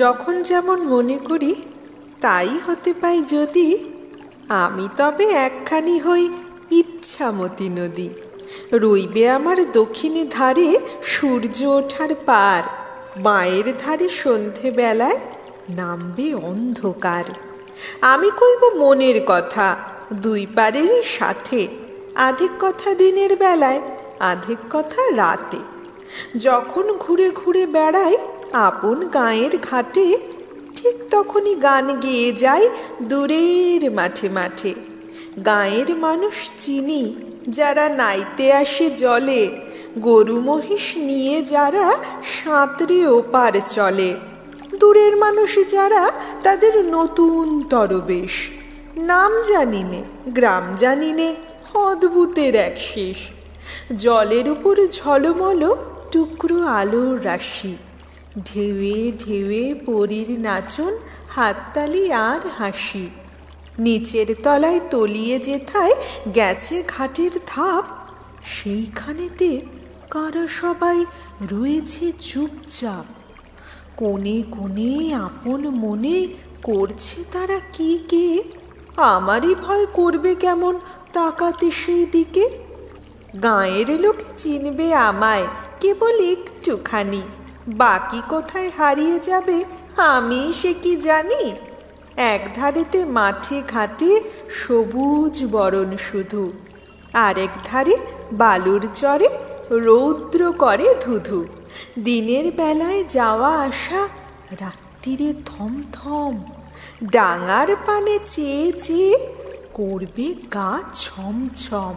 যখন যেমন মনে করি তাই হতে পাই যদি আমি তবে একখানি হই ইচ্ছামতি নদী রইবে আমার দক্ষিণে ধারে সূর্য ওঠার পার বাঁয়ের ধারে সন্ধেবেলায় নামবে অন্ধকার আমি কইব মনের কথা দুই পারেরই সাথে আধিক কথা দিনের বেলায় আধিক কথা রাতে যখন ঘুরে ঘুরে বেড়ায় আপন গায়ের ঘাটে ঠিক তখনই গান গেয়ে যায় দূরের মাঠে মাঠে গায়ের মানুষ চিনি যারা নাইতে আসে জলে গরু মহিষ নিয়ে যারা সাঁতরে ওপার চলে দূরের মানুষ যারা তাদের নতুন তরবেশ নাম জানি নে গ্রাম জানি নে অদ্ভুতের এক শেষ জলের উপর ঝলমল টুকরো আলোর রাশি ঢেউয়ে ঢেউয়ে পরীর নাচন হাততালি আর হাসি নিচের তলায় তলিয়ে যেথায় গেছে ঘাটের ধাপ সেইখানেতে কারা সবাই রয়েছে চুপচাপ কোনে কোনে আপন মনে করছে তারা কি কে আমারই ভয় করবে কেমন তাকাতে সেই দিকে গাঁয়ের লোকে চিনবে আমায় কেবল একটুখানি বাকি কোথায় হারিয়ে যাবে আমি সে কি জানি এক ধারেতে মাঠে ঘাটে সবুজ বরণ শুধু আরেক ধারে বালুর চরে রৌদ্র করে ধুধু দিনের বেলায় যাওয়া আসা রাত্রিরে থমথম ডাঙার পানে চেয়ে চেয়ে করবে গা ছমছম